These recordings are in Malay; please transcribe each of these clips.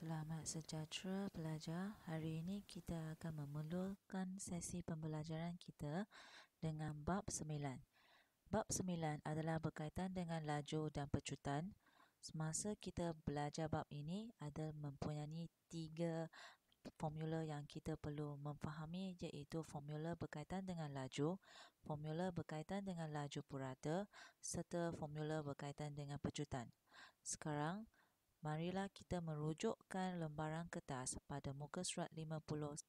Selamat sejahtera pelajar. Hari ini kita akan memulakan sesi pembelajaran kita dengan bab 9. Bab 9 adalah berkaitan dengan laju dan pecutan. Semasa kita belajar bab ini ada mempunyai tiga formula yang kita perlu memfahami iaitu formula berkaitan dengan laju, formula berkaitan dengan laju purata serta formula berkaitan dengan pecutan. Sekarang, marilah kita merujukkan lembaran kertas pada muka surat 58.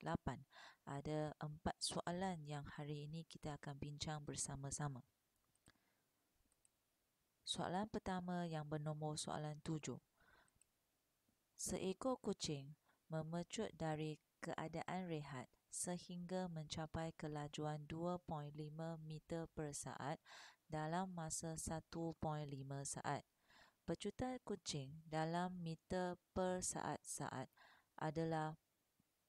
Ada empat soalan yang hari ini kita akan bincang bersama-sama. Soalan pertama yang bernombor soalan tujuh. Seekor kucing memecut dari keadaan rehat sehingga mencapai kelajuan 2.5 meter per saat dalam masa 1.5 saat. Pecutan kucing dalam meter per saat-saat adalah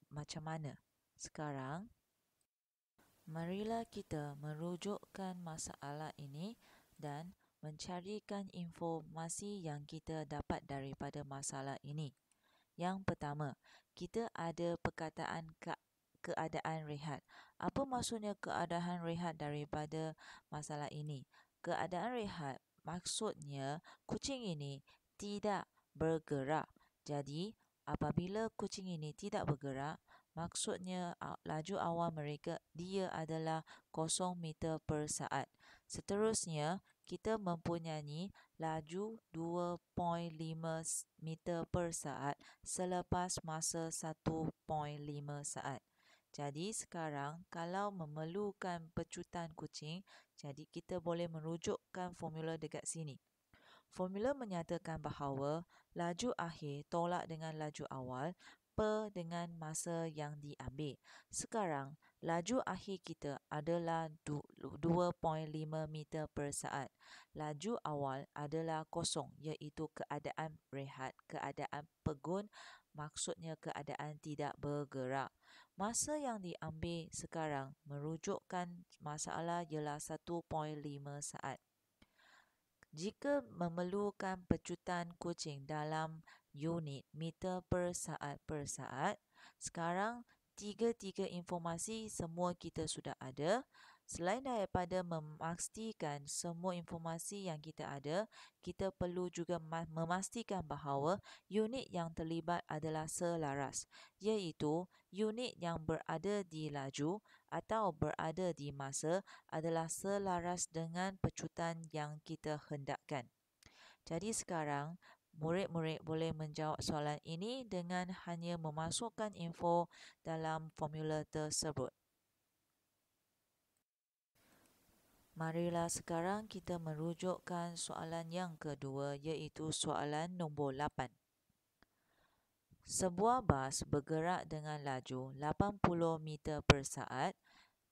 macam mana? Sekarang, marilah kita merujukkan masalah ini dan mencarikan informasi yang kita dapat daripada masalah ini. Yang pertama, kita ada perkataan ke- keadaan rehat. Apa maksudnya keadaan rehat daripada masalah ini? Keadaan rehat maksudnya kucing ini tidak bergerak. Jadi, apabila kucing ini tidak bergerak, maksudnya laju awal mereka dia adalah kosong meter per saat. Seterusnya, kita mempunyai laju 2.5 meter per saat selepas masa 1.5 saat. Jadi sekarang kalau memerlukan pecutan kucing, jadi kita boleh merujukkan formula dekat sini. Formula menyatakan bahawa laju akhir tolak dengan laju awal per dengan masa yang diambil. Sekarang, laju akhir kita adalah 2.5 meter per saat. Laju awal adalah kosong iaitu keadaan rehat, keadaan pegun maksudnya keadaan tidak bergerak. Masa yang diambil sekarang merujukkan masalah ialah 1.5 saat. Jika memerlukan pecutan kucing dalam unit meter per saat per saat, sekarang tiga-tiga informasi semua kita sudah ada, Selain daripada memastikan semua informasi yang kita ada, kita perlu juga memastikan bahawa unit yang terlibat adalah selaras, iaitu unit yang berada di laju atau berada di masa adalah selaras dengan pecutan yang kita hendakkan. Jadi sekarang, murid-murid boleh menjawab soalan ini dengan hanya memasukkan info dalam formula tersebut. Marilah sekarang kita merujukkan soalan yang kedua iaitu soalan nombor 8. Sebuah bas bergerak dengan laju 80 meter per saat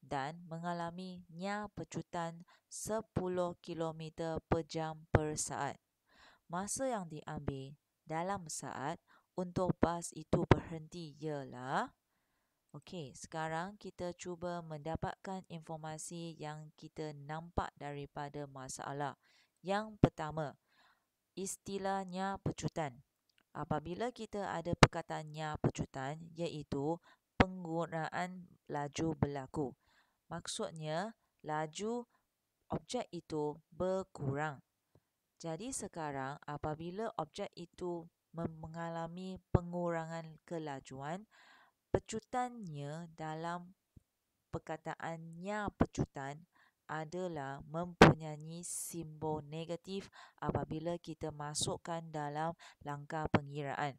dan mengalami nya pecutan 10 km per jam per saat. Masa yang diambil dalam saat untuk bas itu berhenti ialah Okey, sekarang kita cuba mendapatkan informasi yang kita nampak daripada masalah. Yang pertama, istilahnya pecutan. Apabila kita ada perkataannya pecutan iaitu penggunaan laju berlaku. Maksudnya laju objek itu berkurang. Jadi sekarang apabila objek itu mengalami pengurangan kelajuan, pecutannya dalam perkataannya pecutan adalah mempunyai simbol negatif apabila kita masukkan dalam langkah pengiraan.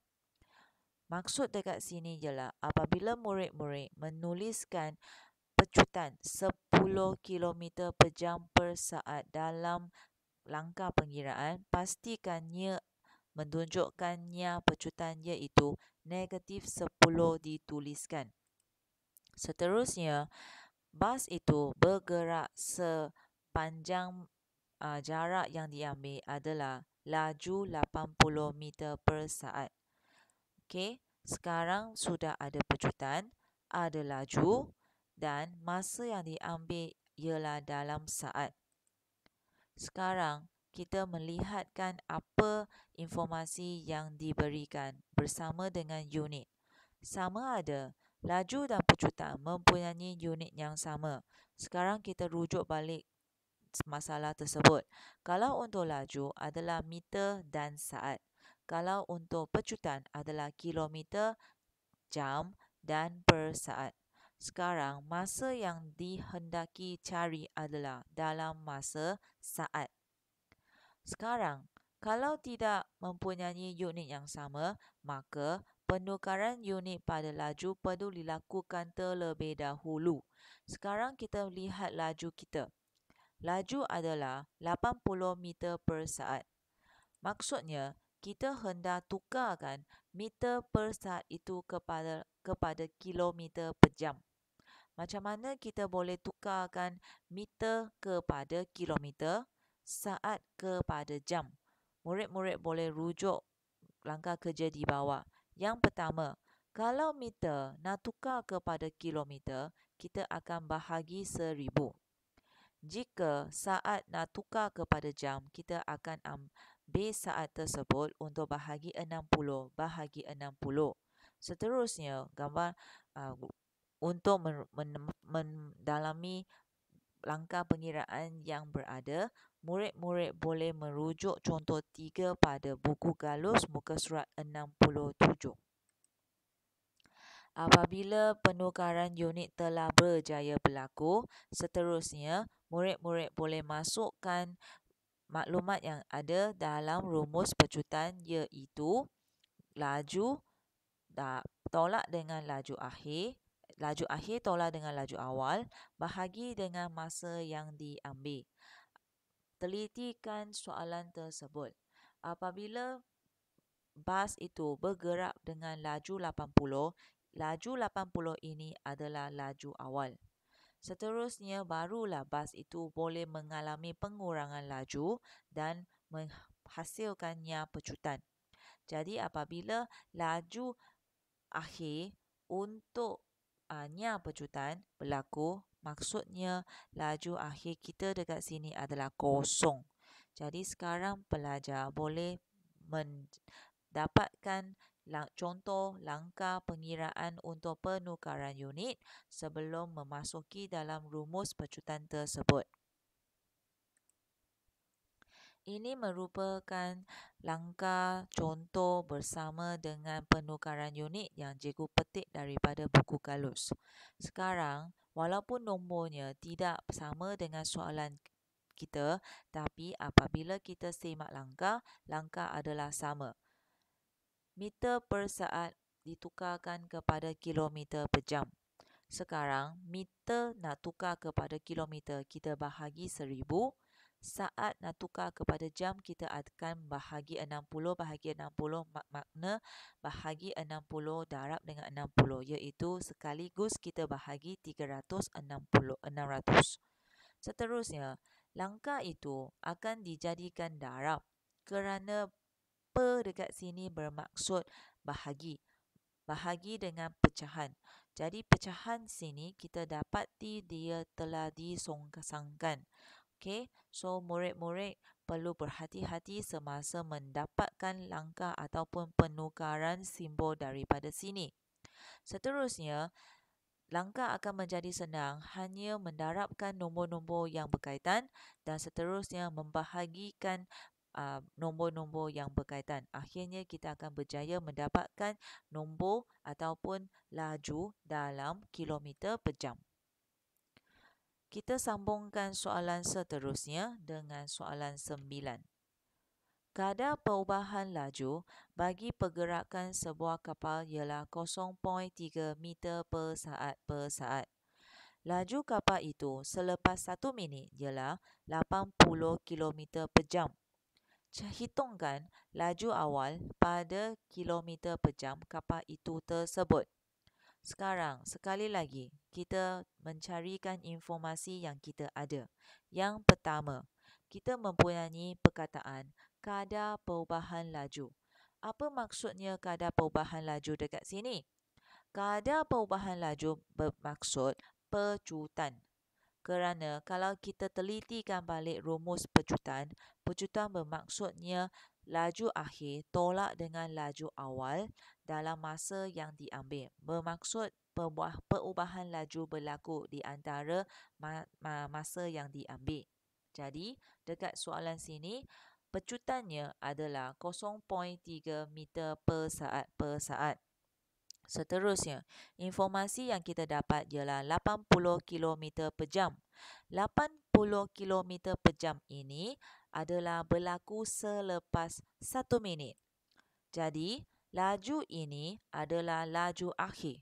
Maksud dekat sini ialah apabila murid-murid menuliskan pecutan 10 km per jam per saat dalam langkah pengiraan, pastikan ia menunjukkannya pecutan iaitu negatif 10 dituliskan. Seterusnya, bas itu bergerak sepanjang uh, jarak yang diambil adalah laju 80 meter per saat. Okay, sekarang sudah ada pecutan, ada laju dan masa yang diambil ialah dalam saat. Sekarang kita melihatkan apa informasi yang diberikan bersama dengan unit. Sama ada laju dan pecutan mempunyai unit yang sama. Sekarang kita rujuk balik masalah tersebut. Kalau untuk laju adalah meter dan saat. Kalau untuk pecutan adalah kilometer, jam dan per saat. Sekarang masa yang dihendaki cari adalah dalam masa saat. Sekarang, kalau tidak mempunyai unit yang sama, maka penukaran unit pada laju perlu dilakukan terlebih dahulu. Sekarang kita lihat laju kita. Laju adalah 80 meter per saat. Maksudnya, kita hendak tukarkan meter per saat itu kepada kepada kilometer per jam. Macam mana kita boleh tukarkan meter kepada kilometer? saat kepada jam. Murid-murid boleh rujuk langkah kerja di bawah. Yang pertama, kalau meter nak tukar kepada kilometer, kita akan bahagi seribu. Jika saat nak tukar kepada jam, kita akan ambil saat tersebut untuk bahagi 60, bahagi 60. Seterusnya, gambar uh, untuk mendalami men- men- langkah pengiraan yang berada, murid-murid boleh merujuk contoh tiga pada buku galus muka surat 67. Apabila penukaran unit telah berjaya berlaku, seterusnya murid-murid boleh masukkan maklumat yang ada dalam rumus pecutan iaitu laju tolak dengan laju akhir, laju akhir tolak dengan laju awal bahagi dengan masa yang diambil. Telitikan soalan tersebut. Apabila bas itu bergerak dengan laju 80, laju 80 ini adalah laju awal. Seterusnya barulah bas itu boleh mengalami pengurangan laju dan menghasilkannya pecutan. Jadi apabila laju akhir untuk Anya Pejutan berlaku, maksudnya laju akhir kita dekat sini adalah kosong. Jadi sekarang pelajar boleh mendapatkan contoh langkah pengiraan untuk penukaran unit sebelum memasuki dalam rumus pecutan tersebut. Ini merupakan langkah contoh bersama dengan penukaran unit yang cikgu petik daripada buku kalus. Sekarang, walaupun nombornya tidak sama dengan soalan kita, tapi apabila kita semak langkah, langkah adalah sama. Meter per saat ditukarkan kepada kilometer per jam. Sekarang, meter nak tukar kepada kilometer, kita bahagi seribu saat nak tukar kepada jam kita akan bahagi 60 bahagi 60 makna bahagi 60 darab dengan 60 iaitu sekaligus kita bahagi 360 600 seterusnya langkah itu akan dijadikan darab kerana per dekat sini bermaksud bahagi bahagi dengan pecahan. Jadi pecahan sini kita dapati dia telah disongkasangkan. Okay, so murid-murid perlu berhati-hati semasa mendapatkan langkah ataupun penukaran simbol daripada sini. Seterusnya, langkah akan menjadi senang hanya mendarabkan nombor-nombor yang berkaitan dan seterusnya membahagikan uh, nombor-nombor yang berkaitan. Akhirnya kita akan berjaya mendapatkan nombor ataupun laju dalam kilometer per jam. Kita sambungkan soalan seterusnya dengan soalan sembilan. Kadar perubahan laju bagi pergerakan sebuah kapal ialah 0.3 meter per saat per saat. Laju kapal itu selepas satu minit ialah 80 kilometer per jam. Hitungkan laju awal pada kilometer per jam kapal itu tersebut. Sekarang, sekali lagi, kita mencarikan informasi yang kita ada. Yang pertama, kita mempunyai perkataan kadar perubahan laju. Apa maksudnya kadar perubahan laju dekat sini? Kadar perubahan laju bermaksud pecutan. Kerana kalau kita telitikan balik rumus pecutan, pecutan bermaksudnya laju akhir tolak dengan laju awal dalam masa yang diambil bermaksud perubahan laju berlaku di antara masa yang diambil. Jadi, dekat soalan sini, pecutannya adalah 0.3 meter per saat per saat. Seterusnya, informasi yang kita dapat ialah 80 km per jam. 80 km per jam ini adalah berlaku selepas satu minit. Jadi, laju ini adalah laju akhir.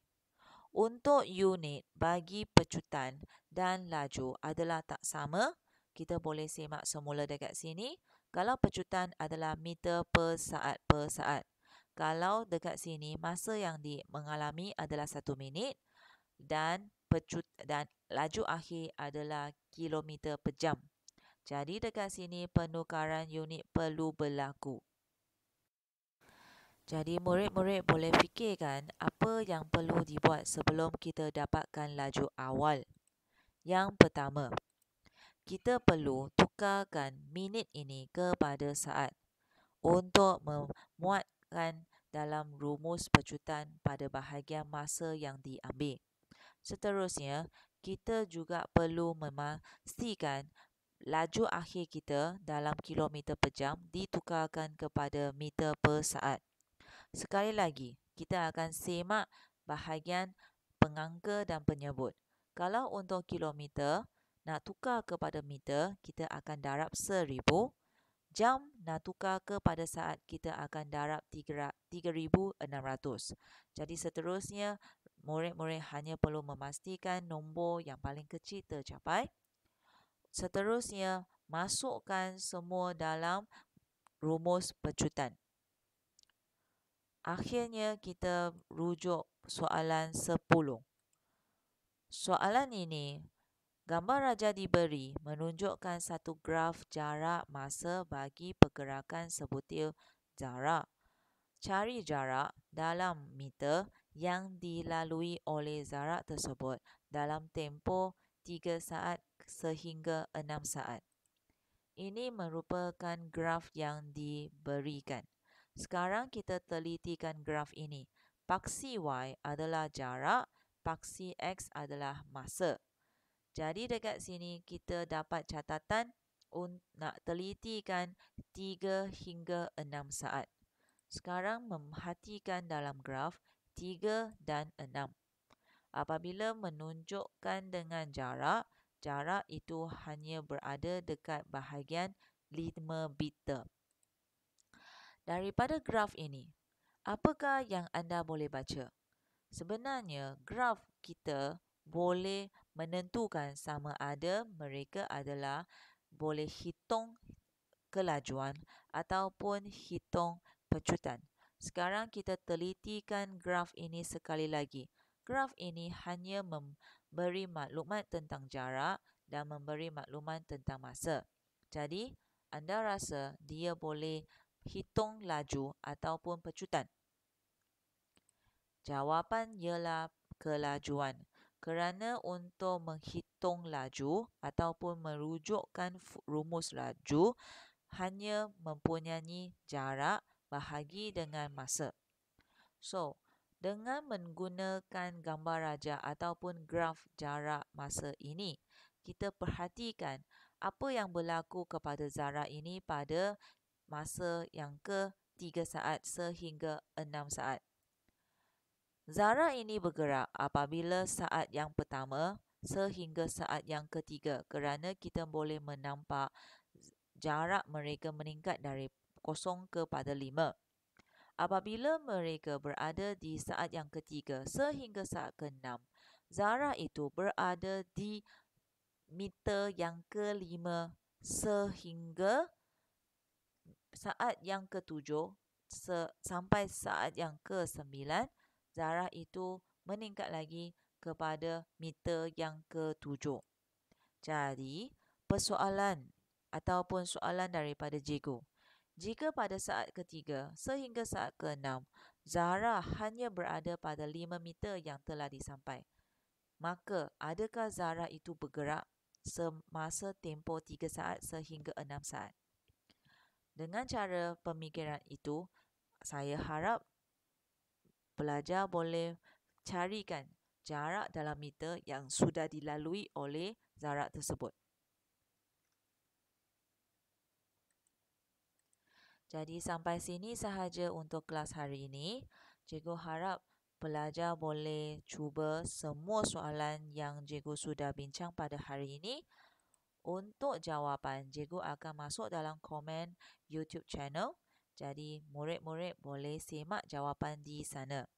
Untuk unit bagi pecutan dan laju adalah tak sama. Kita boleh semak semula dekat sini. Kalau pecutan adalah meter per saat per saat. Kalau dekat sini masa yang di mengalami adalah satu minit dan pecut dan laju akhir adalah kilometer per jam. Jadi dekat sini penukaran unit perlu berlaku. Jadi murid-murid boleh fikirkan apa yang perlu dibuat sebelum kita dapatkan laju awal. Yang pertama, kita perlu tukarkan minit ini kepada saat untuk memuatkan dalam rumus percutan pada bahagian masa yang diambil. Seterusnya, kita juga perlu memastikan laju akhir kita dalam kilometer per jam ditukarkan kepada meter per saat. Sekali lagi, kita akan semak bahagian pengangka dan penyebut. Kalau untuk kilometer, nak tukar kepada meter, kita akan darab seribu Jam nak tukar kepada saat, kita akan darab 3600. Jadi seterusnya, murid-murid hanya perlu memastikan nombor yang paling kecil tercapai seterusnya masukkan semua dalam rumus pecutan. Akhirnya kita rujuk soalan 10. Soalan ini, gambar raja diberi menunjukkan satu graf jarak masa bagi pergerakan sebutir jarak. Cari jarak dalam meter yang dilalui oleh jarak tersebut dalam tempoh 3 saat sehingga 6 saat. Ini merupakan graf yang diberikan. Sekarang kita telitikan graf ini. Paksi Y adalah jarak, paksi X adalah masa. Jadi dekat sini kita dapat catatan nak telitikan 3 hingga 6 saat. Sekarang memhatikan dalam graf 3 dan 6. Apabila menunjukkan dengan jarak, jarak itu hanya berada dekat bahagian 5 meter. Daripada graf ini, apakah yang anda boleh baca? Sebenarnya, graf kita boleh menentukan sama ada mereka adalah boleh hitung kelajuan ataupun hitung pecutan. Sekarang kita telitikan graf ini sekali lagi. Graf ini hanya mem- beri maklumat tentang jarak dan memberi maklumat tentang masa. Jadi, anda rasa dia boleh hitung laju ataupun pecutan? Jawapan ialah kelajuan. Kerana untuk menghitung laju ataupun merujukkan rumus laju hanya mempunyai jarak bahagi dengan masa. So, dengan menggunakan gambar rajah ataupun graf jarak masa ini. Kita perhatikan apa yang berlaku kepada zarah ini pada masa yang ke 3 saat sehingga 6 saat. Zarah ini bergerak apabila saat yang pertama sehingga saat yang ketiga kerana kita boleh menampak jarak mereka meningkat dari kosong kepada lima apabila mereka berada di saat yang ketiga sehingga saat keenam, zarah itu berada di meter yang kelima sehingga saat yang ketujuh se- sampai saat yang kesembilan, zarah itu meningkat lagi kepada meter yang ketujuh. Jadi, persoalan ataupun soalan daripada Jigo. Jika pada saat ketiga sehingga saat keenam, Zahra hanya berada pada 5 meter yang telah disampai, maka adakah Zahra itu bergerak semasa tempo 3 saat sehingga 6 saat? Dengan cara pemikiran itu, saya harap pelajar boleh carikan jarak dalam meter yang sudah dilalui oleh zarak tersebut. Jadi sampai sini sahaja untuk kelas hari ini. Cikgu harap pelajar boleh cuba semua soalan yang cikgu sudah bincang pada hari ini. Untuk jawapan, cikgu akan masuk dalam komen YouTube channel. Jadi murid-murid boleh simak jawapan di sana.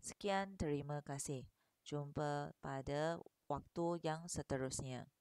Sekian terima kasih. Jumpa pada waktu yang seterusnya.